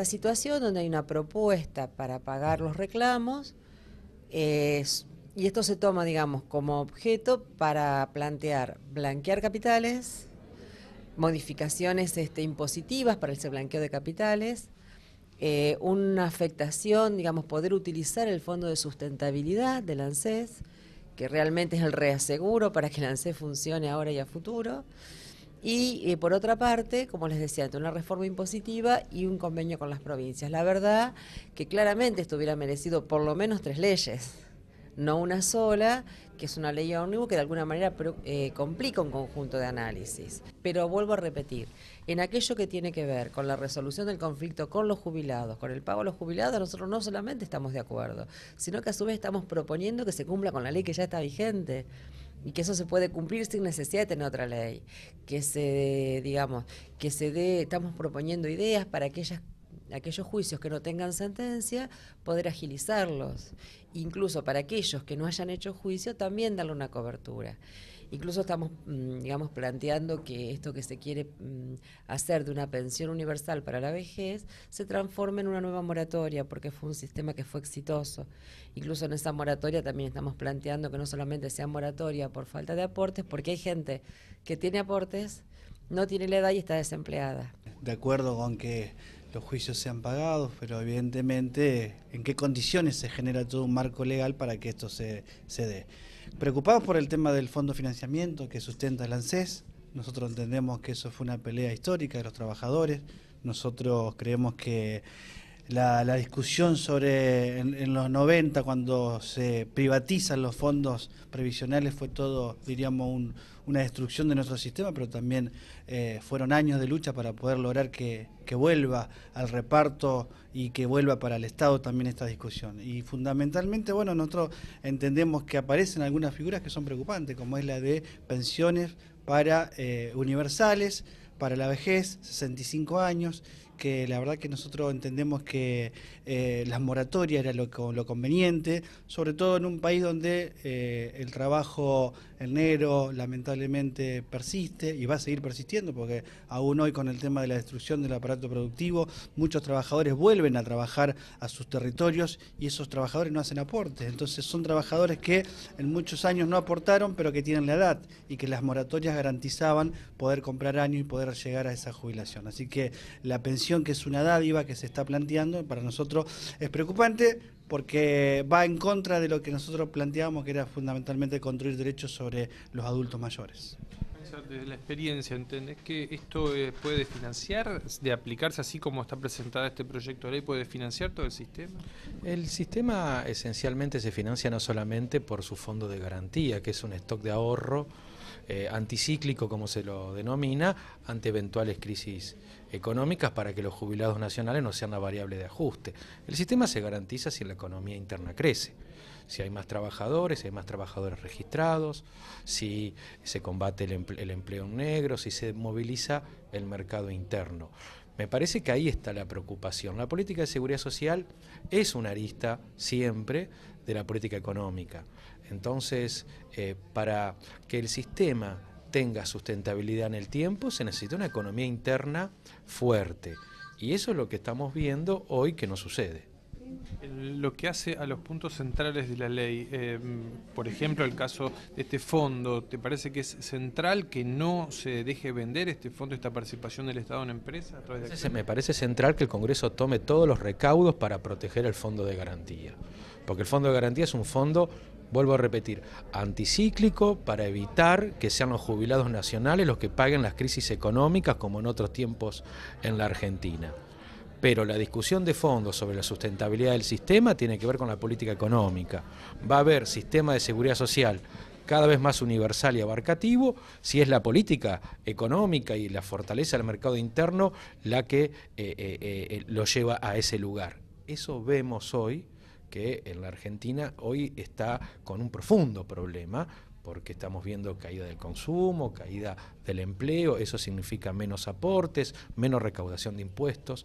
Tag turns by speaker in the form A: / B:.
A: esta situación donde hay una propuesta para pagar los reclamos y esto se toma, digamos, como objeto para plantear blanquear capitales, modificaciones este, impositivas para el blanqueo de capitales, eh, una afectación, digamos, poder utilizar el Fondo de Sustentabilidad del ANSES, que realmente es el reaseguro para que el ANSES funcione ahora y a futuro. Y eh, por otra parte, como les decía, una reforma impositiva y un convenio con las provincias. La verdad que claramente estuviera merecido por lo menos tres leyes, no una sola, que es una ley ómnibus que de alguna manera eh, complica un conjunto de análisis. Pero vuelvo a repetir, en aquello que tiene que ver con la resolución del conflicto con los jubilados, con el pago a los jubilados, nosotros no solamente estamos de acuerdo, sino que a su vez estamos proponiendo que se cumpla con la ley que ya está vigente y que eso se puede cumplir sin necesidad de tener otra ley, que se, digamos, que se dé, estamos proponiendo ideas para aquellas aquellos juicios que no tengan sentencia, poder agilizarlos, incluso para aquellos que no hayan hecho juicio, también darle una cobertura. Incluso estamos, mm, digamos, planteando que esto que se quiere mm, hacer de una pensión universal para la vejez se transforme en una nueva moratoria, porque fue un sistema que fue exitoso. Incluso en esa moratoria también estamos planteando que no solamente sea moratoria por falta de aportes, porque hay gente que tiene aportes, no tiene la edad y está desempleada.
B: De acuerdo con que los juicios sean pagados, pero evidentemente en qué condiciones se genera todo un marco legal para que esto se, se dé preocupados por el tema del fondo de financiamiento que sustenta el ANSES. Nosotros entendemos que eso fue una pelea histórica de los trabajadores. Nosotros creemos que la, discusión sobre en, los 90 cuando se privatizan los fondos previsionales fue todo, diríamos, una destrucción de nuestro sistema, pero también eh, fueron años de lucha para poder lograr que, vuelva al reparto y que vuelva para el Estado también esta discusión. Y fundamentalmente, bueno, nosotros entendemos que aparecen algunas figuras que son preocupantes, como es la de pensiones para eh, universales, para la vejez, 65 años, que la verdad que nosotros entendemos que eh, las moratorias era lo, conveniente, sobre todo en un país donde eh, el trabajo en negro lamentablemente persiste y va a seguir persistiendo, porque aún hoy con el tema de la destrucción del aparato productivo, muchos trabajadores vuelven a trabajar a sus territorios y esos trabajadores no hacen aportes. Entonces son trabajadores que en muchos años no aportaron, pero que tienen la edad y que las moratorias garantizaban poder comprar años y poder llegar a esa jubilación. Así que la pensión, que es una dádiva que se está planteando, para nosotros es preocupante porque va en contra de lo que nosotros planteábamos, que era fundamentalmente construir derechos sobre los adultos mayores.
C: Desde la experiencia, ¿entendés que esto eh, puede financiar, de aplicarse así como está presentada este proyecto de ley, puede financiar todo el sistema?
D: El sistema esencialmente se financia no solamente por su fondo de garantía, que es un stock de ahorro, eh, anticíclico, como se lo denomina, ante eventuales crisis económicas para que los jubilados nacionales no sean la variable de ajuste. El sistema se garantiza si la economía interna crece, si hay más trabajadores, si hay más trabajadores registrados, si se combate el, empleo negro, si se moviliza el mercado interno. Me parece que ahí está la preocupación. La política de seguridad social es una arista siempre de la política económica. Entonces, eh, para que el sistema tenga sustentabilidad en el tiempo, se necesita una economía interna fuerte. Y eso es lo que estamos viendo hoy que no sucede
C: lo que hace a los puntos centrales de la ley, eh, por ejemplo el caso de este fondo, ¿te parece que es central que no se deje vender este fondo, esta participación del Estado en empresas? me parece
D: central que el Congreso tome todos los recaudos para proteger el fondo de garantía, porque el fondo de garantía es un fondo vuelvo a repetir, anticíclico para evitar que sean los jubilados nacionales los que paguen las crisis económicas como en otros tiempos en la Argentina pero la discusión de fondo sobre la sustentabilidad del sistema tiene que ver con la política económica. Va a haber sistema de seguridad social cada vez más universal y abarcativo, si es la política económica y la fortaleza del mercado interno la que eh, eh, eh, lo lleva a ese lugar. Eso vemos hoy, que en la Argentina hoy está con un profundo problema, porque estamos viendo caída del consumo, caída del empleo, eso significa menos aportes, menos recaudación de impuestos,